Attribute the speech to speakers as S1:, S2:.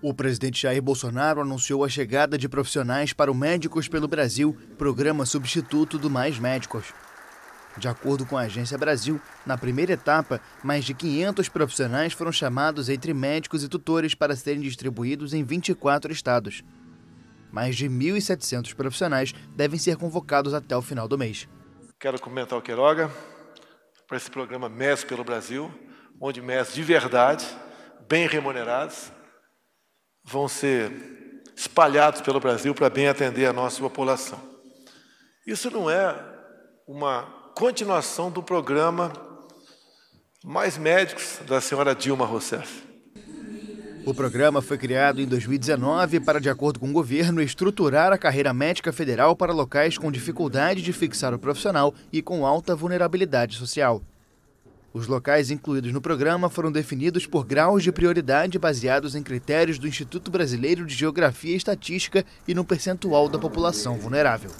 S1: O presidente Jair Bolsonaro anunciou a chegada de profissionais para o Médicos pelo Brasil, programa substituto do Mais Médicos. De acordo com a Agência Brasil, na primeira etapa, mais de 500 profissionais foram chamados entre médicos e tutores para serem distribuídos em 24 estados. Mais de 1.700 profissionais devem ser convocados até o final do mês.
S2: Quero comentar o Queiroga para esse programa MES pelo Brasil, onde MES de verdade, bem remunerados, vão ser espalhados pelo Brasil para bem atender a nossa população. Isso não é uma continuação do programa Mais Médicos da senhora Dilma Rousseff. O programa foi
S1: criado em 2019 para, de acordo com o governo, estruturar a carreira médica federal para locais com dificuldade de fixar o profissional e com alta vulnerabilidade social. Os locais incluídos no programa foram definidos por graus de prioridade baseados em critérios do Instituto Brasileiro de Geografia e Estatística e no percentual da população vulnerável.